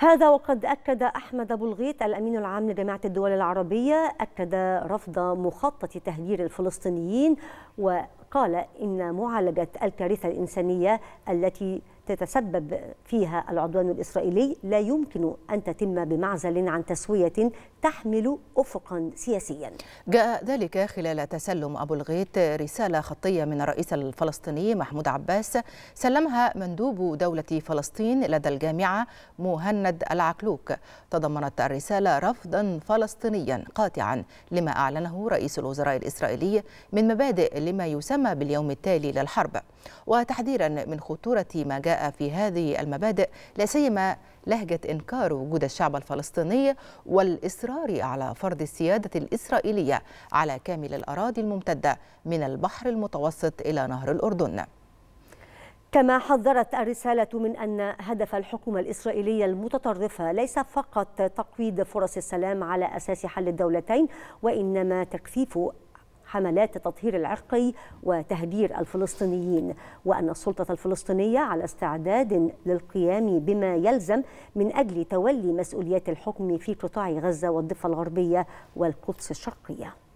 هذا وقد أكد أحمد أبو الغيط الأمين العام لجامعة الدول العربية أكد رفض مخطط تهجير الفلسطينيين وقال إن معالجة الكارثة الإنسانية التي تتسبب فيها العدوان الإسرائيلي لا يمكن أن تتم بمعزل عن تسوية تحمل أفقا سياسيا جاء ذلك خلال تسلم أبو الغيط رسالة خطية من الرئيس الفلسطيني محمود عباس سلمها مندوب دولة فلسطين لدى الجامعة مهند مهند العكلوك تضمنت الرسالة رفضا فلسطينيا قاطعا لما أعلنه رئيس الوزراء الإسرائيلي من مبادئ لما يسمى باليوم التالي للحرب وتحذيرا من خطورة ما جاء في هذه المبادئ لا سيما لهجة إنكار وجود الشعب الفلسطيني والإصرار على فرض السيادة الإسرائيلية على كامل الأراضي الممتدة من البحر المتوسط إلى نهر الأردن كما حذرت الرسالة من أن هدف الحكومة الإسرائيلية المتطرفة ليس فقط تقويض فرص السلام على أساس حل الدولتين وإنما تكثيف حملات التطهير العرقي وتهدير الفلسطينيين وأن السلطة الفلسطينية على استعداد للقيام بما يلزم من أجل تولي مسؤوليات الحكم في قطاع غزة والضفة الغربية والقدس الشرقية